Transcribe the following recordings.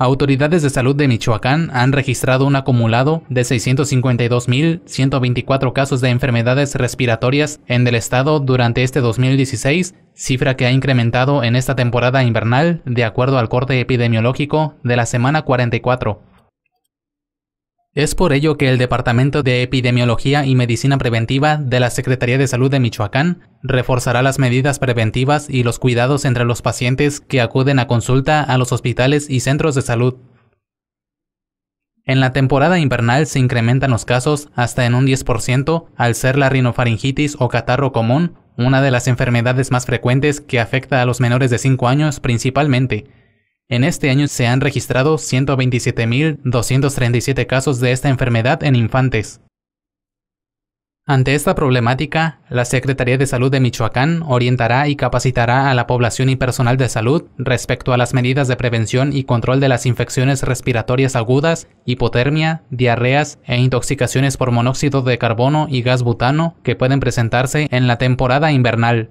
Autoridades de salud de Michoacán han registrado un acumulado de 652.124 casos de enfermedades respiratorias en el estado durante este 2016, cifra que ha incrementado en esta temporada invernal de acuerdo al corte epidemiológico de la semana 44. Es por ello que el Departamento de Epidemiología y Medicina Preventiva de la Secretaría de Salud de Michoacán reforzará las medidas preventivas y los cuidados entre los pacientes que acuden a consulta a los hospitales y centros de salud. En la temporada invernal se incrementan los casos hasta en un 10% al ser la rinofaringitis o catarro común una de las enfermedades más frecuentes que afecta a los menores de 5 años principalmente, en este año se han registrado 127.237 casos de esta enfermedad en infantes. Ante esta problemática, la Secretaría de Salud de Michoacán orientará y capacitará a la población y personal de salud respecto a las medidas de prevención y control de las infecciones respiratorias agudas, hipotermia, diarreas e intoxicaciones por monóxido de carbono y gas butano que pueden presentarse en la temporada invernal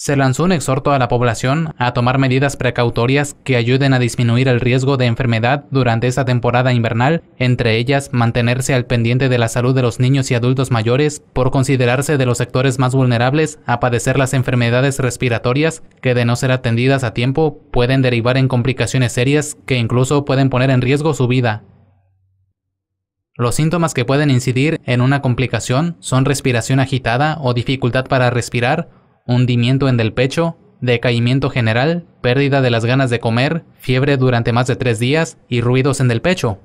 se lanzó un exhorto a la población a tomar medidas precautorias que ayuden a disminuir el riesgo de enfermedad durante esa temporada invernal, entre ellas mantenerse al pendiente de la salud de los niños y adultos mayores por considerarse de los sectores más vulnerables a padecer las enfermedades respiratorias que de no ser atendidas a tiempo pueden derivar en complicaciones serias que incluso pueden poner en riesgo su vida. Los síntomas que pueden incidir en una complicación son respiración agitada o dificultad para respirar, hundimiento en el pecho, decaimiento general, pérdida de las ganas de comer, fiebre durante más de tres días y ruidos en el pecho.